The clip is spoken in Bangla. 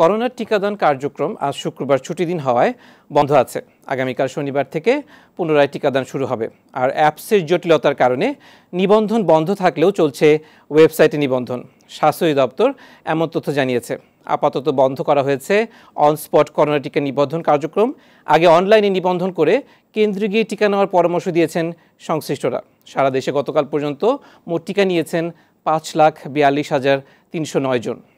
করোনার টিকাদান কার্যক্রম আজ শুক্রবার ছুটি দিন হওয়ায় বন্ধ আছে আগামীকাল শনিবার থেকে পুনরায় টিকাদান শুরু হবে আর অ্যাপসের জটিলতার কারণে নিবন্ধন বন্ধ থাকলেও চলছে ওয়েবসাইটে নিবন্ধন স্বাস্থ্য দপ্তর এমন তথ্য জানিয়েছে আপাতত বন্ধ করা হয়েছে অনস্পট করোনা টিকা নিবন্ধন কার্যক্রম আগে অনলাইনে নিবন্ধন করে কেন্দ্রে গিয়ে টিকা নেওয়ার পরামর্শ দিয়েছেন সংশ্লিষ্টরা সারা দেশে গতকাল পর্যন্ত মোট টিকা নিয়েছেন পাঁচ লাখ বিয়াল্লিশ হাজার তিনশো নয় জন